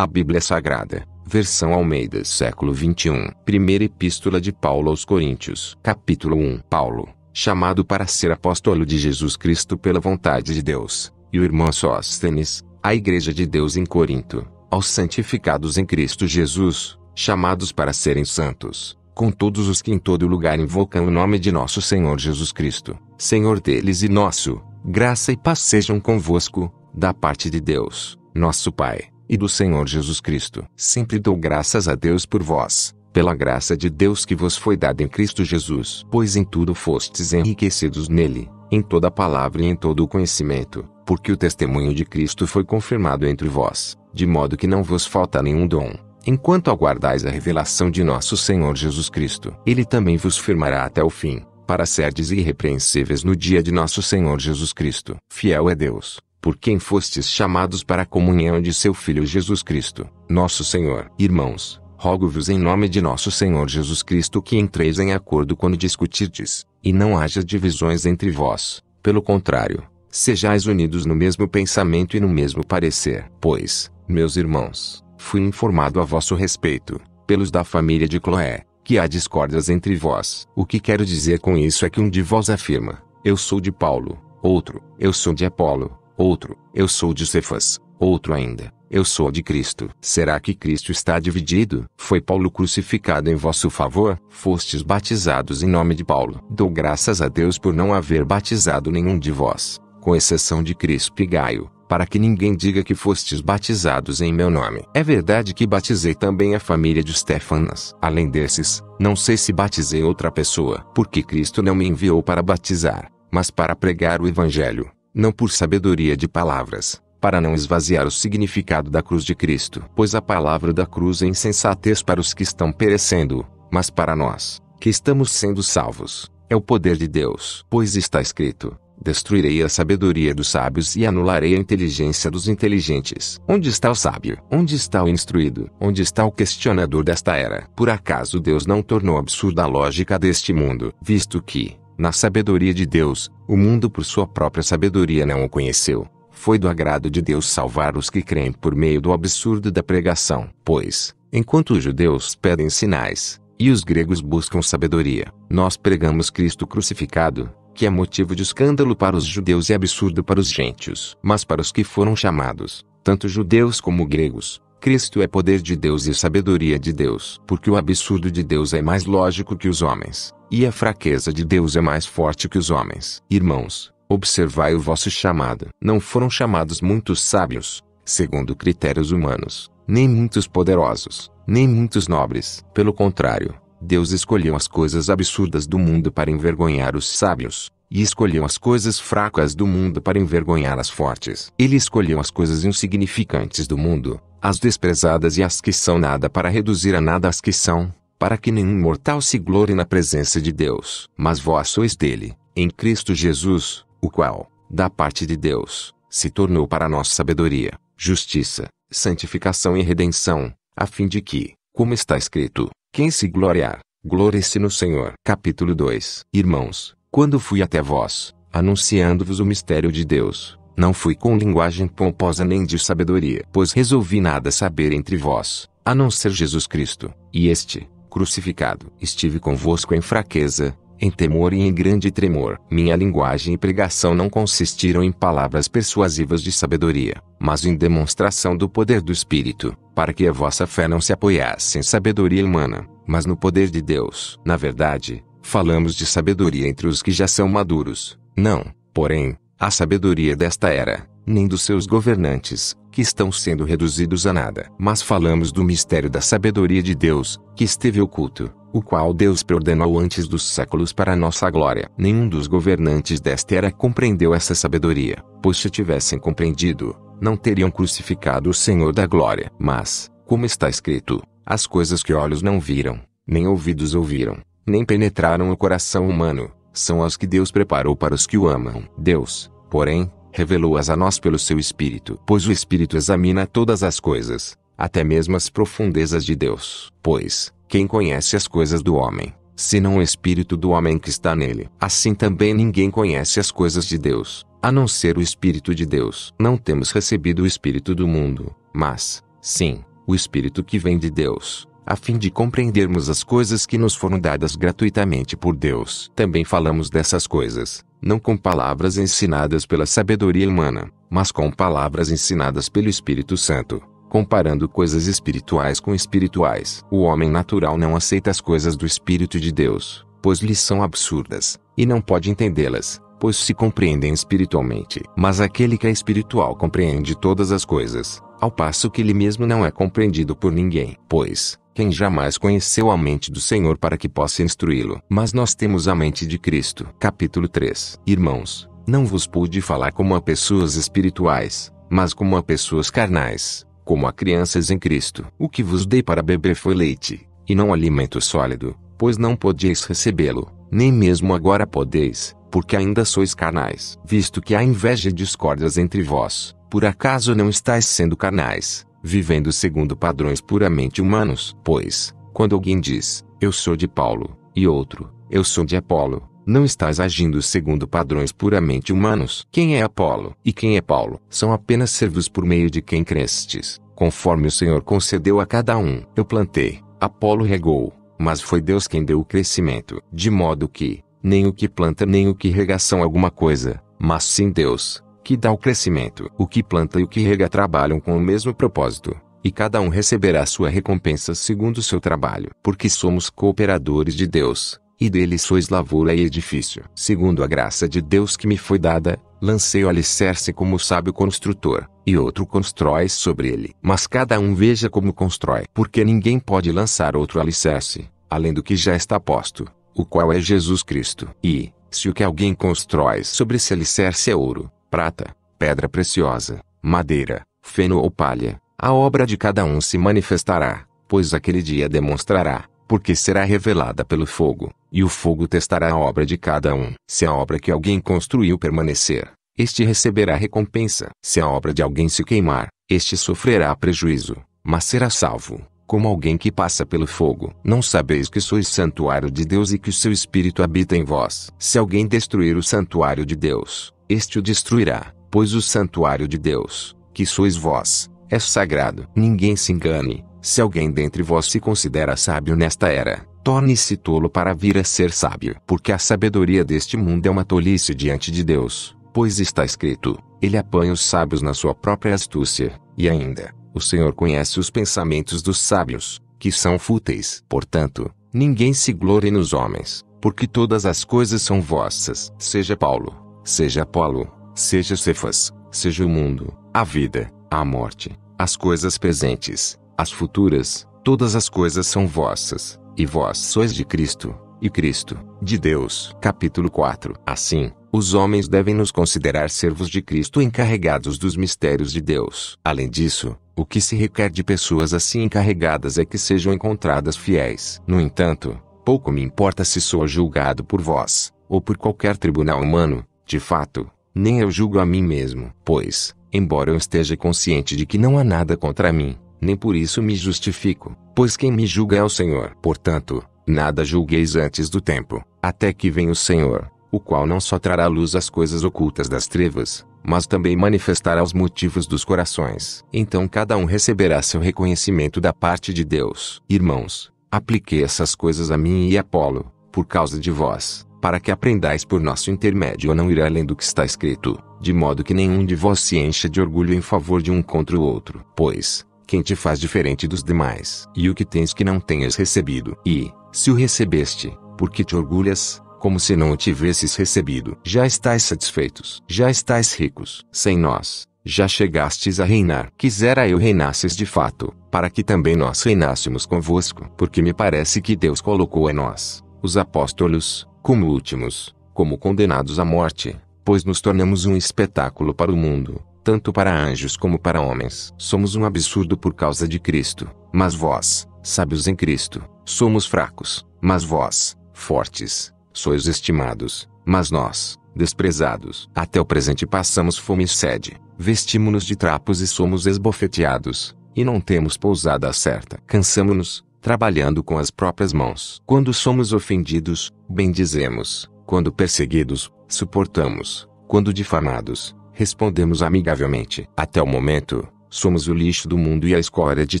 A Bíblia Sagrada, versão Almeida, século 21. Primeira Epístola de Paulo aos Coríntios, capítulo 1. Paulo, chamado para ser apóstolo de Jesus Cristo pela vontade de Deus, e o irmão Sóstenes, a igreja de Deus em Corinto, aos santificados em Cristo Jesus, chamados para serem santos, com todos os que em todo lugar invocam o nome de nosso Senhor Jesus Cristo, Senhor deles e nosso, graça e paz sejam convosco, da parte de Deus, nosso Pai e do Senhor Jesus Cristo. Sempre dou graças a Deus por vós, pela graça de Deus que vos foi dada em Cristo Jesus, pois em tudo fostes enriquecidos nele, em toda palavra e em todo o conhecimento, porque o testemunho de Cristo foi confirmado entre vós, de modo que não vos falta nenhum dom. Enquanto aguardais a revelação de nosso Senhor Jesus Cristo, Ele também vos firmará até o fim, para serdes irrepreensíveis no dia de nosso Senhor Jesus Cristo. Fiel é Deus, por quem fostes chamados para a comunhão de seu Filho Jesus Cristo, nosso Senhor. Irmãos, rogo-vos em nome de nosso Senhor Jesus Cristo que entreis em acordo quando discutirdes, e não haja divisões entre vós, pelo contrário, sejais unidos no mesmo pensamento e no mesmo parecer. Pois, meus irmãos, fui informado a vosso respeito, pelos da família de Cloé, que há discórdias entre vós. O que quero dizer com isso é que um de vós afirma, eu sou de Paulo, outro, eu sou de Apolo, outro, eu sou de Cefas, outro ainda, eu sou de Cristo. Será que Cristo está dividido? Foi Paulo crucificado em vosso favor? Fostes batizados em nome de Paulo. Dou graças a Deus por não haver batizado nenhum de vós, com exceção de Crispo e Gaio, para que ninguém diga que fostes batizados em meu nome. É verdade que batizei também a família de Stefanas. Além desses, não sei se batizei outra pessoa, porque Cristo não me enviou para batizar, mas para pregar o Evangelho não por sabedoria de palavras, para não esvaziar o significado da cruz de Cristo. Pois a palavra da cruz é insensatez para os que estão perecendo, mas para nós, que estamos sendo salvos, é o poder de Deus. Pois está escrito: Destruirei a sabedoria dos sábios e anularei a inteligência dos inteligentes. Onde está o sábio? Onde está o instruído? Onde está o questionador desta era? Por acaso Deus não tornou absurda a lógica deste mundo, visto que, na sabedoria de Deus, o mundo por sua própria sabedoria não o conheceu. Foi do agrado de Deus salvar os que creem por meio do absurdo da pregação. Pois, enquanto os judeus pedem sinais, e os gregos buscam sabedoria, nós pregamos Cristo crucificado, que é motivo de escândalo para os judeus e absurdo para os gentios. Mas para os que foram chamados, tanto judeus como gregos, Cristo é poder de Deus e sabedoria de Deus, porque o absurdo de Deus é mais lógico que os homens, e a fraqueza de Deus é mais forte que os homens. Irmãos, observai o vosso chamado. Não foram chamados muitos sábios, segundo critérios humanos, nem muitos poderosos, nem muitos nobres. Pelo contrário, Deus escolheu as coisas absurdas do mundo para envergonhar os sábios e escolheu as coisas fracas do mundo para envergonhar as fortes. Ele escolheu as coisas insignificantes do mundo, as desprezadas e as que são nada para reduzir a nada as que são, para que nenhum mortal se glorie na presença de Deus. Mas vós sois dele, em Cristo Jesus, o qual, da parte de Deus, se tornou para nós sabedoria, justiça, santificação e redenção, a fim de que, como está escrito, quem se gloriar, glorie-se no Senhor. Capítulo 2 Irmãos, quando fui até vós, anunciando-vos o mistério de Deus, não fui com linguagem pomposa nem de sabedoria, pois resolvi nada saber entre vós, a não ser Jesus Cristo, e este, crucificado. Estive convosco em fraqueza, em temor e em grande tremor. Minha linguagem e pregação não consistiram em palavras persuasivas de sabedoria, mas em demonstração do poder do Espírito, para que a vossa fé não se apoiasse em sabedoria humana, mas no poder de Deus. Na verdade, Falamos de sabedoria entre os que já são maduros. Não, porém, a sabedoria desta era, nem dos seus governantes, que estão sendo reduzidos a nada. Mas falamos do mistério da sabedoria de Deus, que esteve oculto, o qual Deus preordenou antes dos séculos para nossa glória. Nenhum dos governantes desta era compreendeu essa sabedoria, pois se tivessem compreendido, não teriam crucificado o Senhor da glória. Mas, como está escrito, as coisas que olhos não viram, nem ouvidos ouviram, nem penetraram o coração humano, são as que Deus preparou para os que o amam. Deus, porém, revelou-as a nós pelo seu Espírito, pois o Espírito examina todas as coisas, até mesmo as profundezas de Deus. Pois, quem conhece as coisas do homem, senão o Espírito do homem que está nele? Assim também ninguém conhece as coisas de Deus, a não ser o Espírito de Deus. Não temos recebido o Espírito do mundo, mas, sim, o Espírito que vem de Deus a fim de compreendermos as coisas que nos foram dadas gratuitamente por Deus. Também falamos dessas coisas, não com palavras ensinadas pela sabedoria humana, mas com palavras ensinadas pelo Espírito Santo, comparando coisas espirituais com espirituais. O homem natural não aceita as coisas do Espírito de Deus, pois lhe são absurdas, e não pode entendê-las, pois se compreendem espiritualmente. Mas aquele que é espiritual compreende todas as coisas, ao passo que ele mesmo não é compreendido por ninguém, pois, quem jamais conheceu a mente do Senhor para que possa instruí-lo? Mas nós temos a mente de Cristo. Capítulo 3 Irmãos, não vos pude falar como a pessoas espirituais, mas como a pessoas carnais, como a crianças em Cristo. O que vos dei para beber foi leite, e não alimento sólido, pois não podieis recebê-lo, nem mesmo agora podeis, porque ainda sois carnais. Visto que há inveja e discórdias entre vós, por acaso não estáis sendo carnais, vivendo segundo padrões puramente humanos. Pois, quando alguém diz, eu sou de Paulo, e outro, eu sou de Apolo, não estás agindo segundo padrões puramente humanos. Quem é Apolo e quem é Paulo são apenas servos por meio de quem crestes, conforme o Senhor concedeu a cada um. Eu plantei, Apolo regou, mas foi Deus quem deu o crescimento, de modo que, nem o que planta nem o que rega são alguma coisa, mas sim Deus que dá o crescimento. O que planta e o que rega trabalham com o mesmo propósito, e cada um receberá sua recompensa segundo o seu trabalho, porque somos cooperadores de Deus, e dele sois lavoura e edifício. Segundo a graça de Deus que me foi dada, lancei o alicerce como sábio construtor, e outro constrói sobre ele. Mas cada um veja como constrói, porque ninguém pode lançar outro alicerce, além do que já está posto, o qual é Jesus Cristo. E, se o que alguém constrói sobre esse alicerce é ouro, prata, pedra preciosa, madeira, feno ou palha, a obra de cada um se manifestará, pois aquele dia demonstrará, porque será revelada pelo fogo, e o fogo testará a obra de cada um. Se a obra que alguém construiu permanecer, este receberá recompensa. Se a obra de alguém se queimar, este sofrerá prejuízo, mas será salvo, como alguém que passa pelo fogo. Não sabeis que sois santuário de Deus e que o seu espírito habita em vós. Se alguém destruir o santuário de Deus, este o destruirá, pois o santuário de Deus, que sois vós, é sagrado. Ninguém se engane, se alguém dentre vós se considera sábio nesta era, torne-se tolo para vir a ser sábio, porque a sabedoria deste mundo é uma tolice diante de Deus, pois está escrito: Ele apanha os sábios na sua própria astúcia, e ainda, o Senhor conhece os pensamentos dos sábios, que são fúteis. Portanto, ninguém se glorie nos homens, porque todas as coisas são vossas. Seja Paulo, Seja Apolo, seja Cefas, seja o mundo, a vida, a morte, as coisas presentes, as futuras, todas as coisas são vossas, e vós sois de Cristo, e Cristo, de Deus. Capítulo 4 Assim, os homens devem nos considerar servos de Cristo encarregados dos mistérios de Deus. Além disso, o que se requer de pessoas assim encarregadas é que sejam encontradas fiéis. No entanto, pouco me importa se sou julgado por vós, ou por qualquer tribunal humano, de fato, nem eu julgo a mim mesmo, pois, embora eu esteja consciente de que não há nada contra mim, nem por isso me justifico, pois quem me julga é o Senhor. Portanto, nada julgueis antes do tempo, até que venha o Senhor, o qual não só trará à luz as coisas ocultas das trevas, mas também manifestará os motivos dos corações. Então cada um receberá seu reconhecimento da parte de Deus. Irmãos, apliquei essas coisas a mim e a Apolo, por causa de vós para que aprendais por nosso intermédio a não ir além do que está escrito, de modo que nenhum de vós se encha de orgulho em favor de um contra o outro. Pois, quem te faz diferente dos demais? E o que tens que não tenhas recebido? E, se o recebeste, por que te orgulhas? Como se não o tivesses recebido. Já estáis satisfeitos, já estáis ricos. Sem nós, já chegastes a reinar. Quisera eu reinasses de fato, para que também nós reinássemos convosco, porque me parece que Deus colocou a nós, os apóstolos, como últimos, como condenados à morte, pois nos tornamos um espetáculo para o mundo, tanto para anjos como para homens. Somos um absurdo por causa de Cristo, mas vós, sábios em Cristo, somos fracos, mas vós, fortes, sois estimados, mas nós, desprezados. Até o presente passamos fome e sede, vestimos-nos de trapos e somos esbofeteados, e não temos pousada certa. Cansamo-nos, trabalhando com as próprias mãos. Quando somos ofendidos, bendizemos. Quando perseguidos, suportamos. Quando difamados, respondemos amigavelmente. Até o momento, somos o lixo do mundo e a escória de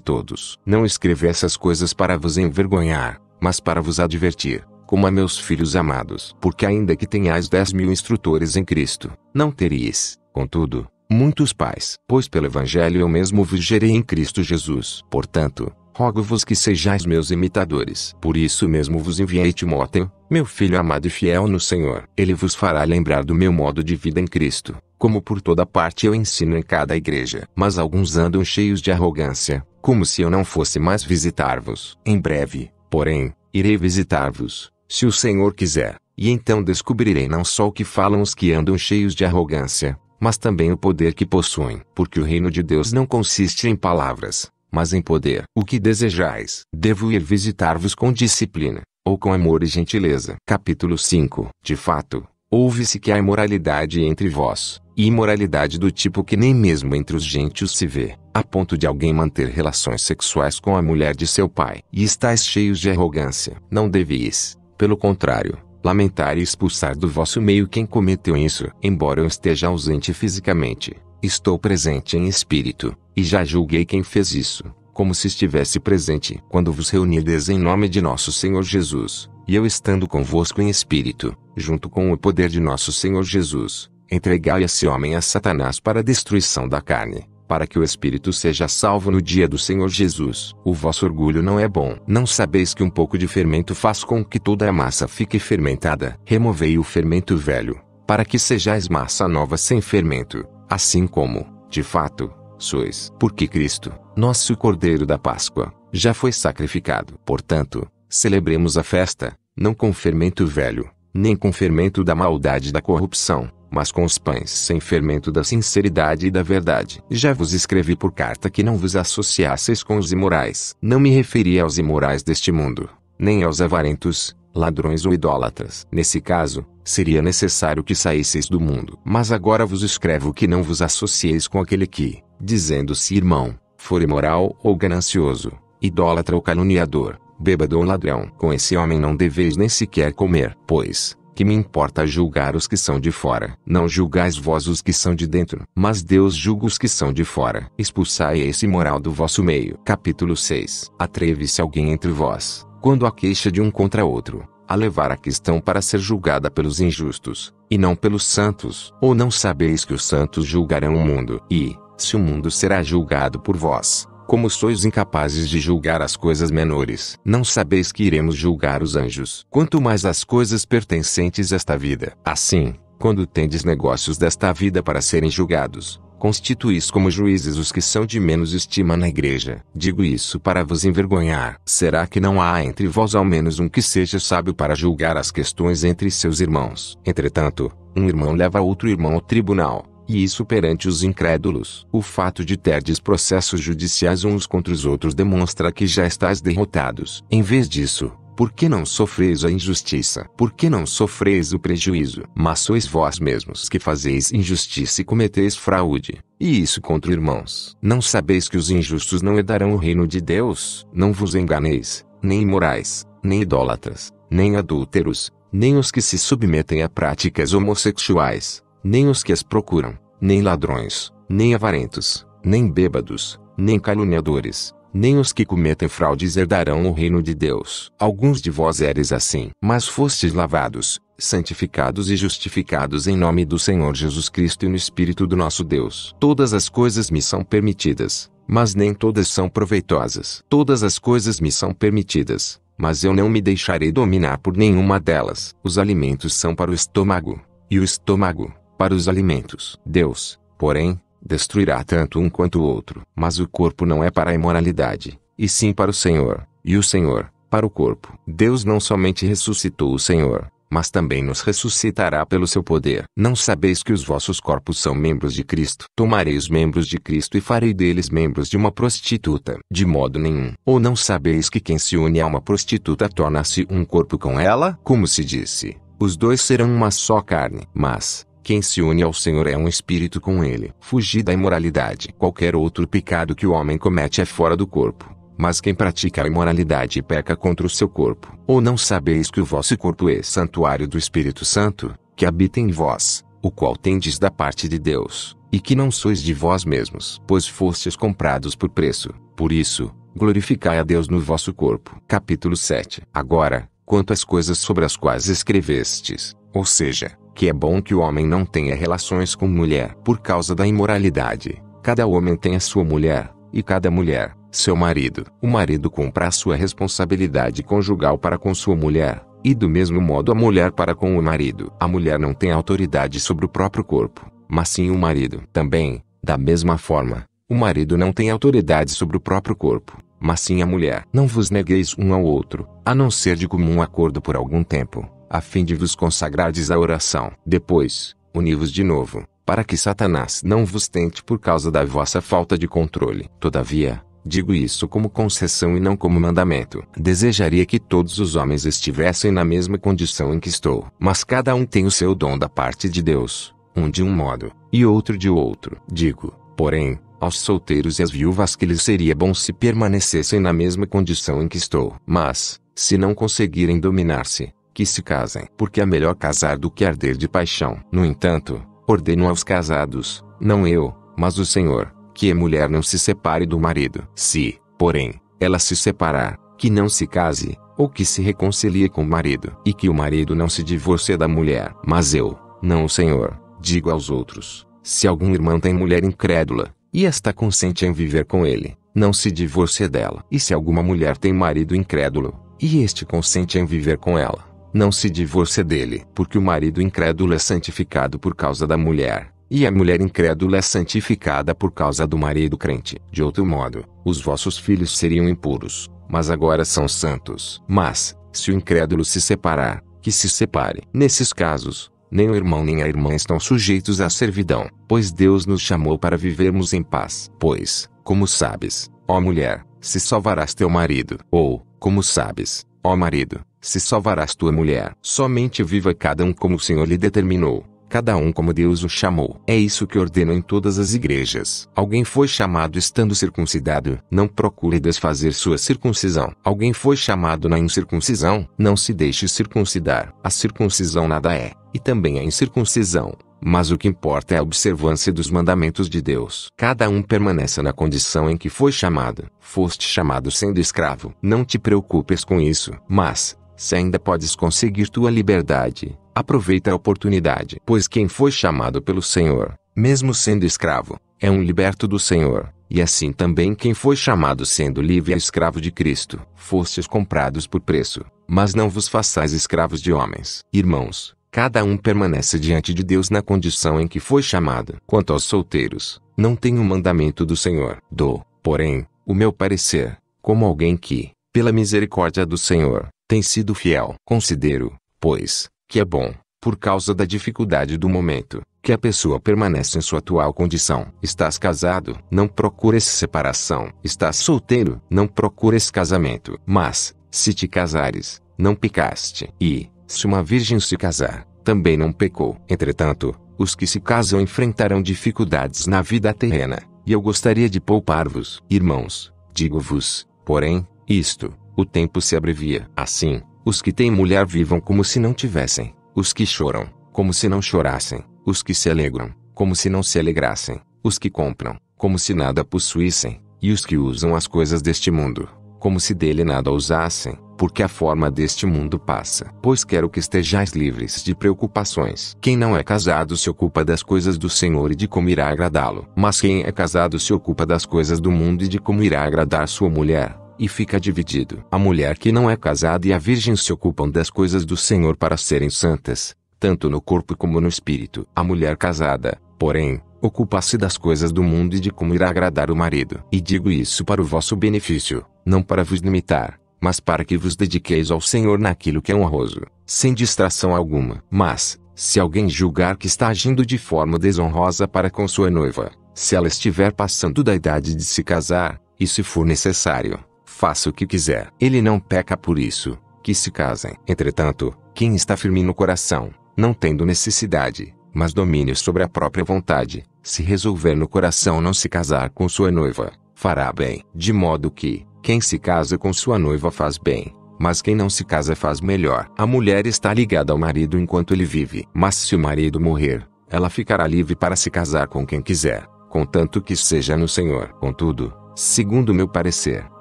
todos. Não escrevi essas coisas para vos envergonhar, mas para vos advertir, como a meus filhos amados. Porque ainda que tenhais dez mil instrutores em Cristo, não teríeis, contudo, muitos pais. Pois pelo Evangelho eu mesmo vos gerei em Cristo Jesus. Portanto, rogo-vos que sejais meus imitadores. Por isso mesmo vos enviei Timóteo, meu filho amado e fiel no Senhor. Ele vos fará lembrar do meu modo de vida em Cristo, como por toda parte eu ensino em cada igreja. Mas alguns andam cheios de arrogância, como se eu não fosse mais visitar-vos. Em breve, porém, irei visitar-vos, se o Senhor quiser, e então descobrirei não só o que falam os que andam cheios de arrogância, mas também o poder que possuem, porque o reino de Deus não consiste em palavras, mas em poder. O que desejais? Devo ir visitar-vos com disciplina, ou com amor e gentileza. Capítulo 5 De fato, ouve-se que há imoralidade entre vós, e imoralidade do tipo que nem mesmo entre os gentios se vê, a ponto de alguém manter relações sexuais com a mulher de seu pai. E estáis cheios de arrogância. Não deveis, pelo contrário, lamentar e expulsar do vosso meio quem cometeu isso, embora eu esteja ausente fisicamente. Estou presente em espírito, e já julguei quem fez isso, como se estivesse presente quando vos reunides em nome de nosso Senhor Jesus, e eu estando convosco em espírito, junto com o poder de nosso Senhor Jesus, entregai esse homem a Satanás para a destruição da carne, para que o espírito seja salvo no dia do Senhor Jesus. O vosso orgulho não é bom. Não sabeis que um pouco de fermento faz com que toda a massa fique fermentada. Removei o fermento velho, para que sejais massa nova sem fermento assim como, de fato, sois, porque Cristo, nosso Cordeiro da Páscoa, já foi sacrificado. Portanto, celebremos a festa, não com fermento velho, nem com fermento da maldade e da corrupção, mas com os pães sem fermento da sinceridade e da verdade. Já vos escrevi por carta que não vos associasseis com os imorais. Não me referi aos imorais deste mundo, nem aos avarentos, ladrões ou idólatras. Nesse caso, seria necessário que saísseis do mundo. Mas agora vos escrevo que não vos associeis com aquele que, dizendo-se irmão, for imoral ou ganancioso, idólatra ou caluniador, bêbado ou ladrão. Com esse homem não deveis nem sequer comer, pois, que me importa julgar os que são de fora. Não julgais vós os que são de dentro, mas Deus julga os que são de fora. Expulsai esse imoral do vosso meio. Capítulo 6 Atreve-se alguém entre vós, quando há queixa de um contra outro a levar a questão para ser julgada pelos injustos, e não pelos santos. Ou não sabeis que os santos julgarão o mundo, e, se o mundo será julgado por vós, como sois incapazes de julgar as coisas menores, não sabeis que iremos julgar os anjos, quanto mais as coisas pertencentes a esta vida. Assim, quando tendes negócios desta vida para serem julgados, Constituís como juízes os que são de menos estima na igreja. Digo isso para vos envergonhar. Será que não há entre vós ao menos um que seja sábio para julgar as questões entre seus irmãos? Entretanto, um irmão leva outro irmão ao tribunal, e isso perante os incrédulos. O fato de terdes processos judiciais uns contra os outros demonstra que já estáis derrotados. Em vez disso, por que não sofreis a injustiça? Por que não sofreis o prejuízo? Mas sois vós mesmos que fazeis injustiça e cometeis fraude. E isso contra irmãos. Não sabeis que os injustos não herdarão o reino de Deus? Não vos enganeis, nem imorais, nem idólatras, nem adúlteros, nem os que se submetem a práticas homossexuais, nem os que as procuram, nem ladrões, nem avarentos, nem bêbados, nem caluniadores nem os que cometem fraudes herdarão o reino de Deus. Alguns de vós eres assim, mas fostes lavados, santificados e justificados em nome do Senhor Jesus Cristo e no Espírito do nosso Deus. Todas as coisas me são permitidas, mas nem todas são proveitosas. Todas as coisas me são permitidas, mas eu não me deixarei dominar por nenhuma delas. Os alimentos são para o estômago, e o estômago, para os alimentos. Deus, porém, destruirá tanto um quanto o outro. Mas o corpo não é para a imoralidade, e sim para o Senhor, e o Senhor, para o corpo. Deus não somente ressuscitou o Senhor, mas também nos ressuscitará pelo seu poder. Não sabeis que os vossos corpos são membros de Cristo? Tomarei os membros de Cristo e farei deles membros de uma prostituta? De modo nenhum. Ou não sabeis que quem se une a uma prostituta torna-se um corpo com ela? Como se disse, os dois serão uma só carne. Mas, quem se une ao Senhor é um espírito com ele. Fugir da imoralidade. Qualquer outro pecado que o homem comete é fora do corpo. Mas quem pratica a imoralidade peca contra o seu corpo. Ou não sabeis que o vosso corpo é santuário do Espírito Santo, que habita em vós, o qual tendes da parte de Deus, e que não sois de vós mesmos, pois fostes comprados por preço. Por isso, glorificai a Deus no vosso corpo. Capítulo 7. Agora, quanto às coisas sobre as quais escrevestes, ou seja, que é bom que o homem não tenha relações com mulher por causa da imoralidade. Cada homem tem a sua mulher, e cada mulher, seu marido. O marido compra a sua responsabilidade conjugal para com sua mulher, e do mesmo modo a mulher para com o marido. A mulher não tem autoridade sobre o próprio corpo, mas sim o marido. Também, da mesma forma, o marido não tem autoridade sobre o próprio corpo, mas sim a mulher. Não vos negueis um ao outro, a não ser de comum acordo por algum tempo a fim de vos consagrardes à oração. Depois, uni-vos de novo, para que Satanás não vos tente por causa da vossa falta de controle. Todavia, digo isso como concessão e não como mandamento. Desejaria que todos os homens estivessem na mesma condição em que estou, mas cada um tem o seu dom da parte de Deus, um de um modo, e outro de outro. Digo, porém, aos solteiros e às viúvas que lhes seria bom se permanecessem na mesma condição em que estou. Mas, se não conseguirem dominar-se, que se casem, porque é melhor casar do que arder de paixão. No entanto, ordeno aos casados, não eu, mas o Senhor, que a é mulher não se separe do marido. Se, porém, ela se separar, que não se case, ou que se reconcilie com o marido, e que o marido não se divorcie da mulher. Mas eu, não o Senhor, digo aos outros: se algum irmão tem mulher incrédula, e esta consente em viver com ele, não se divorcie dela. E se alguma mulher tem marido incrédulo, e este consente em viver com ela, não se divorcia dele, porque o marido incrédulo é santificado por causa da mulher, e a mulher incrédula é santificada por causa do marido crente. De outro modo, os vossos filhos seriam impuros, mas agora são santos. Mas, se o incrédulo se separar, que se separe. Nesses casos, nem o irmão nem a irmã estão sujeitos à servidão, pois Deus nos chamou para vivermos em paz. Pois, como sabes, ó mulher, se salvarás teu marido, ou, como sabes, ó marido, se salvarás tua mulher. Somente viva cada um como o Senhor lhe determinou, cada um como Deus o chamou. É isso que ordeno em todas as igrejas. Alguém foi chamado estando circuncidado, não procure desfazer sua circuncisão. Alguém foi chamado na incircuncisão, não se deixe circuncidar. A circuncisão nada é, e também a incircuncisão. Mas o que importa é a observância dos mandamentos de Deus. Cada um permaneça na condição em que foi chamado. Foste chamado sendo escravo. Não te preocupes com isso, mas se ainda podes conseguir tua liberdade, aproveita a oportunidade. Pois quem foi chamado pelo Senhor, mesmo sendo escravo, é um liberto do Senhor. E assim também quem foi chamado sendo livre é escravo de Cristo. Fostes comprados por preço, mas não vos façais escravos de homens. Irmãos, cada um permanece diante de Deus na condição em que foi chamado. Quanto aos solteiros, não tenho mandamento do Senhor. Dou, porém, o meu parecer, como alguém que, pela misericórdia do Senhor, tem sido fiel. Considero, pois, que é bom, por causa da dificuldade do momento, que a pessoa permaneça em sua atual condição. Estás casado? Não procures separação. Estás solteiro? Não procures casamento. Mas, se te casares, não pecaste. E, se uma virgem se casar, também não pecou. Entretanto, os que se casam enfrentarão dificuldades na vida terrena, e eu gostaria de poupar-vos. Irmãos, digo-vos, porém, isto, o tempo se abrevia. Assim, os que têm mulher vivam como se não tivessem, os que choram, como se não chorassem, os que se alegram, como se não se alegrassem, os que compram, como se nada possuíssem, e os que usam as coisas deste mundo, como se dele nada usassem, porque a forma deste mundo passa. Pois quero que estejais livres de preocupações. Quem não é casado se ocupa das coisas do Senhor e de como irá agradá-lo. Mas quem é casado se ocupa das coisas do mundo e de como irá agradar sua mulher e fica dividido. A mulher que não é casada e a virgem se ocupam das coisas do Senhor para serem santas, tanto no corpo como no espírito. A mulher casada, porém, ocupa-se das coisas do mundo e de como irá agradar o marido. E digo isso para o vosso benefício, não para vos limitar, mas para que vos dediqueis ao Senhor naquilo que é honroso, sem distração alguma. Mas, se alguém julgar que está agindo de forma desonrosa para com sua noiva, se ela estiver passando da idade de se casar, e se for necessário, faça o que quiser. Ele não peca por isso, que se casem. Entretanto, quem está firme no coração, não tendo necessidade, mas domínio sobre a própria vontade, se resolver no coração não se casar com sua noiva, fará bem. De modo que, quem se casa com sua noiva faz bem, mas quem não se casa faz melhor. A mulher está ligada ao marido enquanto ele vive, mas se o marido morrer, ela ficará livre para se casar com quem quiser, contanto que seja no Senhor. Contudo, Segundo meu parecer,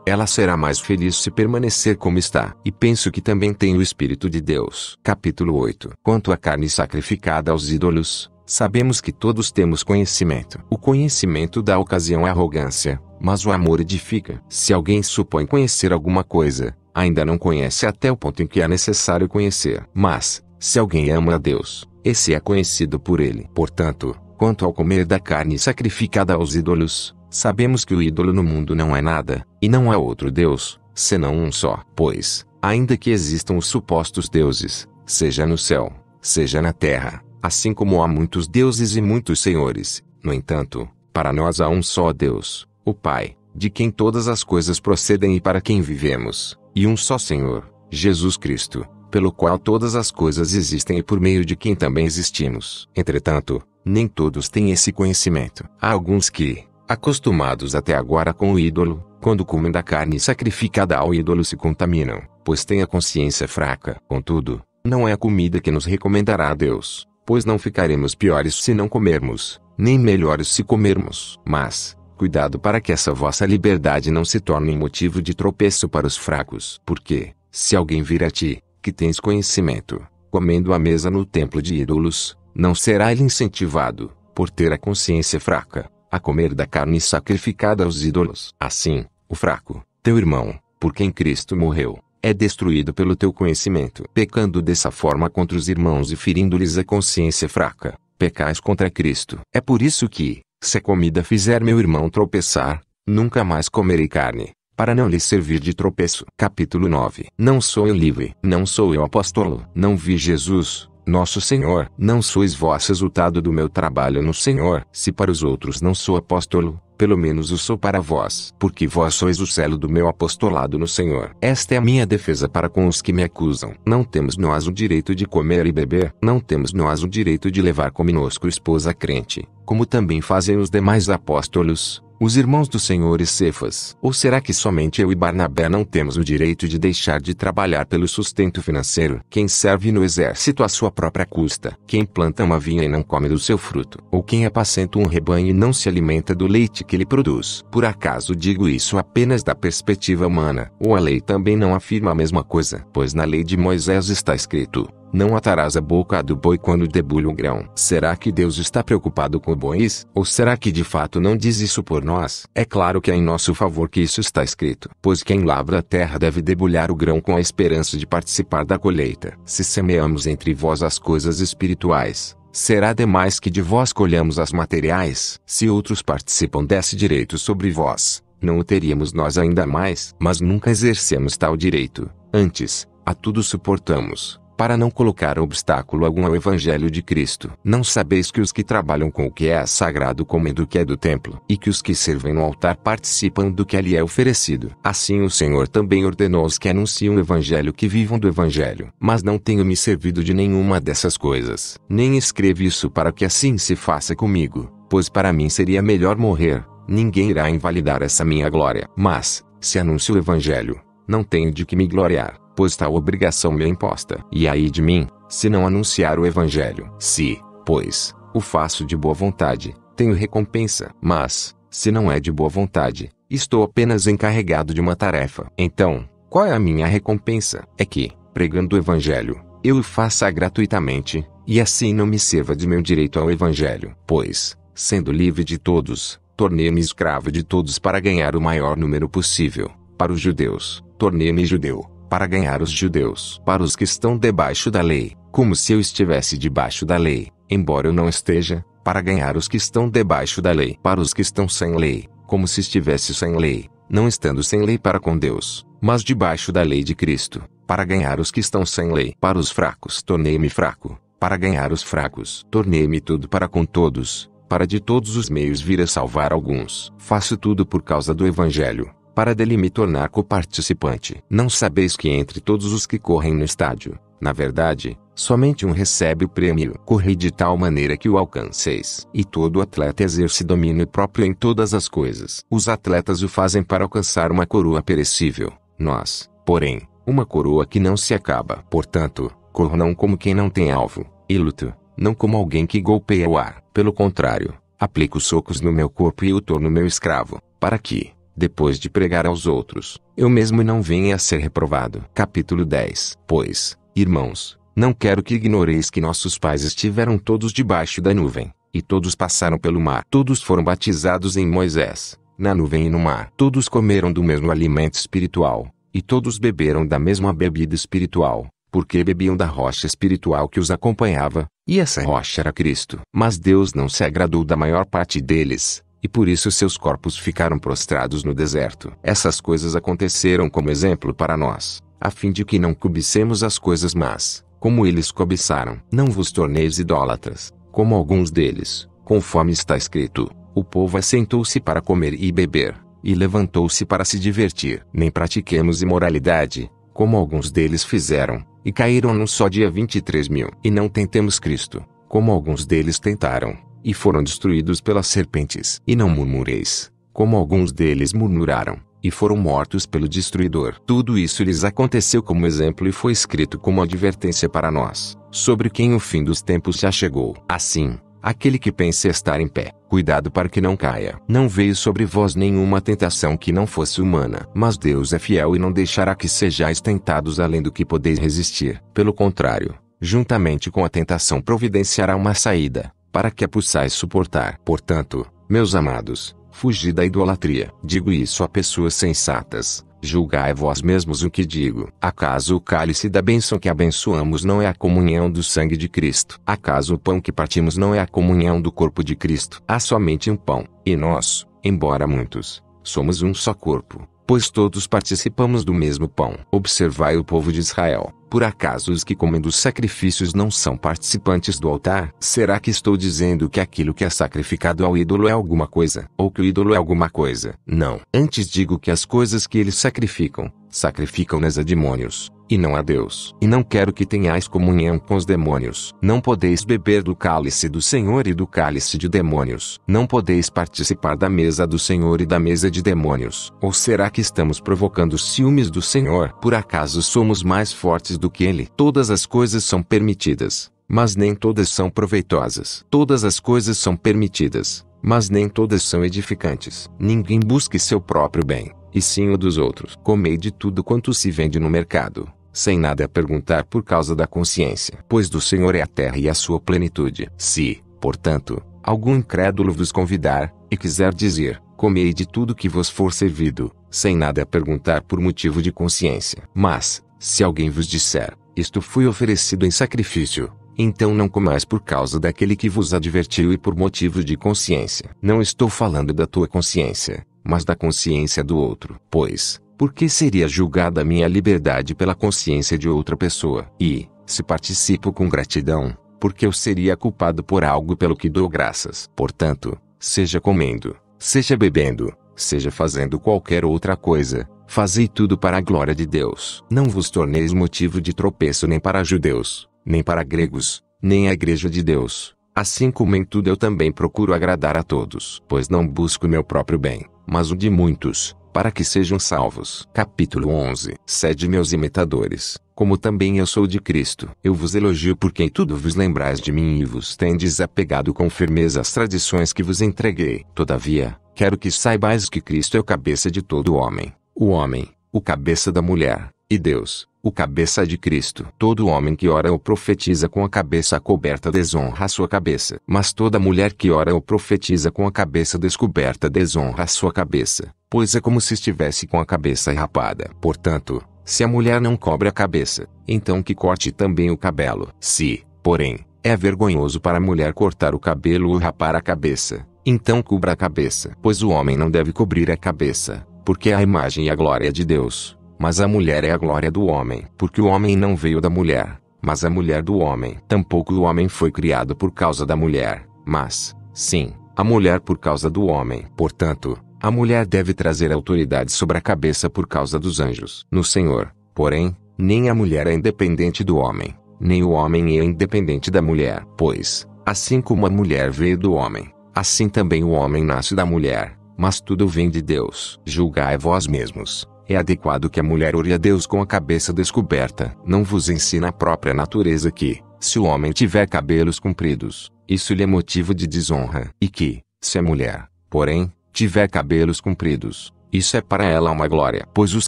ela será mais feliz se permanecer como está. E penso que também tem o Espírito de Deus. Capítulo 8 Quanto à carne sacrificada aos ídolos, sabemos que todos temos conhecimento. O conhecimento dá ocasião à é arrogância, mas o amor edifica. Se alguém supõe conhecer alguma coisa, ainda não conhece até o ponto em que é necessário conhecer. Mas, se alguém ama a Deus, esse é conhecido por ele. Portanto, quanto ao comer da carne sacrificada aos ídolos, Sabemos que o ídolo no mundo não é nada, e não há é outro Deus, senão um só. Pois, ainda que existam os supostos deuses, seja no céu, seja na terra, assim como há muitos deuses e muitos senhores, no entanto, para nós há um só Deus, o Pai, de quem todas as coisas procedem e para quem vivemos, e um só Senhor, Jesus Cristo, pelo qual todas as coisas existem e por meio de quem também existimos. Entretanto, nem todos têm esse conhecimento. Há alguns que, acostumados até agora com o ídolo, quando comem da carne sacrificada ao ídolo se contaminam, pois têm a consciência fraca. Contudo, não é a comida que nos recomendará a Deus, pois não ficaremos piores se não comermos, nem melhores se comermos. Mas, cuidado para que essa vossa liberdade não se torne motivo de tropeço para os fracos, porque, se alguém vir a ti, que tens conhecimento, comendo a mesa no templo de ídolos, não será ele incentivado, por ter a consciência fraca a comer da carne sacrificada aos ídolos. Assim, o fraco, teu irmão, por quem Cristo morreu, é destruído pelo teu conhecimento. Pecando dessa forma contra os irmãos e ferindo-lhes a consciência fraca, pecais contra Cristo. É por isso que, se a comida fizer meu irmão tropeçar, nunca mais comerei carne, para não lhe servir de tropeço. Capítulo 9 Não sou eu livre, não sou eu apóstolo, não vi Jesus, nosso Senhor, não sois vós resultado do meu trabalho no Senhor. Se para os outros não sou apóstolo, pelo menos o sou para vós, porque vós sois o selo do meu apostolado no Senhor. Esta é a minha defesa para com os que me acusam. Não temos nós o direito de comer e beber, não temos nós o direito de levar conosco esposa crente, como também fazem os demais apóstolos, os irmãos do Senhor e Cefas? Ou será que somente eu e Barnabé não temos o direito de deixar de trabalhar pelo sustento financeiro? Quem serve no exército à sua própria custa? Quem planta uma vinha e não come do seu fruto? Ou quem apacenta um rebanho e não se alimenta do leite que ele produz? Por acaso digo isso apenas da perspectiva humana? Ou a lei também não afirma a mesma coisa? Pois na lei de Moisés está escrito: não atarás a boca do boi quando debulha um grão. Será que Deus está preocupado com bois? Ou será que de fato não diz isso por nós? É claro que é em nosso favor que isso está escrito. Pois quem lavra a terra deve debulhar o grão com a esperança de participar da colheita. Se semeamos entre vós as coisas espirituais, será demais que de vós colhamos as materiais. Se outros participam desse direito sobre vós, não o teríamos nós ainda mais. Mas nunca exercemos tal direito. Antes, a tudo suportamos para não colocar obstáculo algum ao Evangelho de Cristo. Não sabeis que os que trabalham com o que é sagrado comem do que é do templo, e que os que servem no altar participam do que ali é oferecido. Assim o Senhor também ordenou aos que anunciam o Evangelho que vivam do Evangelho. Mas não tenho me servido de nenhuma dessas coisas, nem escrevo isso para que assim se faça comigo, pois para mim seria melhor morrer. Ninguém irá invalidar essa minha glória. Mas, se anuncio o Evangelho, não tenho de que me gloriar pois tal obrigação me é imposta. E aí de mim, se não anunciar o Evangelho. Se, pois, o faço de boa vontade, tenho recompensa. Mas, se não é de boa vontade, estou apenas encarregado de uma tarefa. Então, qual é a minha recompensa? É que, pregando o Evangelho, eu o faça gratuitamente, e assim não me sirva de meu direito ao Evangelho. Pois, sendo livre de todos, tornei-me escravo de todos para ganhar o maior número possível. Para os judeus, tornei-me judeu para ganhar os judeus para os que estão debaixo da lei, como se eu estivesse debaixo da lei, embora eu não esteja, para ganhar os que estão debaixo da lei para os que estão sem lei, como se estivesse sem lei, não estando sem lei para com Deus, mas debaixo da lei de Cristo, para ganhar os que estão sem lei para os fracos, tornei-me fraco, para ganhar os fracos, tornei-me tudo para com todos, para de todos os meios vir a salvar alguns. Faço tudo por causa do Evangelho para dele me tornar coparticipante. Não sabeis que entre todos os que correm no estádio, na verdade, somente um recebe o prêmio. Corri de tal maneira que o alcanceis. E todo atleta exerce domínio próprio em todas as coisas. Os atletas o fazem para alcançar uma coroa perecível. Nós, porém, uma coroa que não se acaba. Portanto, corro não como quem não tem alvo, e luto, não como alguém que golpeia o ar. Pelo contrário, aplico socos no meu corpo e o torno meu escravo, para que, depois de pregar aos outros, eu mesmo não venha a ser reprovado. Capítulo 10 Pois, irmãos, não quero que ignoreis que nossos pais estiveram todos debaixo da nuvem, e todos passaram pelo mar. Todos foram batizados em Moisés, na nuvem e no mar. Todos comeram do mesmo alimento espiritual, e todos beberam da mesma bebida espiritual, porque bebiam da rocha espiritual que os acompanhava, e essa rocha era Cristo. Mas Deus não se agradou da maior parte deles, e por isso seus corpos ficaram prostrados no deserto. Essas coisas aconteceram como exemplo para nós, a fim de que não cobicemos as coisas más, como eles cobiçaram. Não vos torneis idólatras, como alguns deles, conforme está escrito. O povo assentou-se para comer e beber, e levantou-se para se divertir. Nem pratiquemos imoralidade, como alguns deles fizeram, e caíram num só dia 23 mil. E não tentemos Cristo, como alguns deles tentaram, e foram destruídos pelas serpentes. E não murmureis, como alguns deles murmuraram, e foram mortos pelo destruidor. Tudo isso lhes aconteceu como exemplo e foi escrito como advertência para nós, sobre quem o fim dos tempos já chegou. Assim, aquele que pensa estar em pé, cuidado para que não caia. Não veio sobre vós nenhuma tentação que não fosse humana, mas Deus é fiel e não deixará que sejais tentados além do que podeis resistir. Pelo contrário, juntamente com a tentação providenciará uma saída para que a possais suportar. Portanto, meus amados, fugi da idolatria. Digo isso a pessoas sensatas, julgai vós mesmos o que digo. Acaso o cálice da bênção que abençoamos não é a comunhão do sangue de Cristo? Acaso o pão que partimos não é a comunhão do corpo de Cristo? Há somente um pão, e nós, embora muitos, somos um só corpo, pois todos participamos do mesmo pão. Observai o povo de Israel. Por acaso os que comem dos sacrifícios não são participantes do altar? Será que estou dizendo que aquilo que é sacrificado ao ídolo é alguma coisa? Ou que o ídolo é alguma coisa? Não. Antes digo que as coisas que eles sacrificam, sacrificam-nas a demônios, e não a Deus. E não quero que tenhais comunhão com os demônios. Não podeis beber do cálice do Senhor e do cálice de demônios. Não podeis participar da mesa do Senhor e da mesa de demônios. Ou será que estamos provocando ciúmes do Senhor? Por acaso somos mais fortes do que ele. Todas as coisas são permitidas, mas nem todas são proveitosas. Todas as coisas são permitidas, mas nem todas são edificantes. Ninguém busque seu próprio bem, e sim o dos outros. Comei de tudo quanto se vende no mercado, sem nada a perguntar por causa da consciência, pois do Senhor é a terra e a sua plenitude. Se, portanto, algum incrédulo vos convidar, e quiser dizer, comei de tudo que vos for servido, sem nada a perguntar por motivo de consciência. Mas, se alguém vos disser, isto foi oferecido em sacrifício, então não comais por causa daquele que vos advertiu e por motivos de consciência. Não estou falando da tua consciência, mas da consciência do outro. Pois, porque seria julgada a minha liberdade pela consciência de outra pessoa? E, se participo com gratidão, porque eu seria culpado por algo pelo que dou graças. Portanto, seja comendo, seja bebendo, seja fazendo qualquer outra coisa, Fazei tudo para a glória de Deus. Não vos torneis motivo de tropeço nem para judeus, nem para gregos, nem a igreja de Deus. Assim como em tudo eu também procuro agradar a todos, pois não busco meu próprio bem, mas o de muitos, para que sejam salvos. Capítulo 11 Sede meus imitadores, como também eu sou de Cristo. Eu vos elogio porque em tudo vos lembrais de mim e vos tendes apegado com firmeza às tradições que vos entreguei. Todavia, quero que saibais que Cristo é o cabeça de todo homem, o homem, o cabeça da mulher, e Deus, o cabeça de Cristo. Todo homem que ora ou profetiza com a cabeça coberta desonra sua cabeça. Mas toda mulher que ora ou profetiza com a cabeça descoberta desonra sua cabeça, pois é como se estivesse com a cabeça rapada. Portanto, se a mulher não cobre a cabeça, então que corte também o cabelo. Se, porém, é vergonhoso para a mulher cortar o cabelo ou rapar a cabeça, então cubra a cabeça. Pois o homem não deve cobrir a cabeça, porque a imagem e é a glória de Deus, mas a mulher é a glória do homem, porque o homem não veio da mulher, mas a mulher do homem. Tampouco o homem foi criado por causa da mulher, mas, sim, a mulher por causa do homem. Portanto, a mulher deve trazer autoridade sobre a cabeça por causa dos anjos. No Senhor, porém, nem a mulher é independente do homem, nem o homem é independente da mulher. Pois, assim como a mulher veio do homem, assim também o homem nasce da mulher mas tudo vem de Deus. Julgai vós mesmos. É adequado que a mulher ore a Deus com a cabeça descoberta. Não vos ensina a própria natureza que, se o homem tiver cabelos compridos, isso lhe é motivo de desonra. E que, se a mulher, porém, tiver cabelos compridos, isso é para ela uma glória, pois os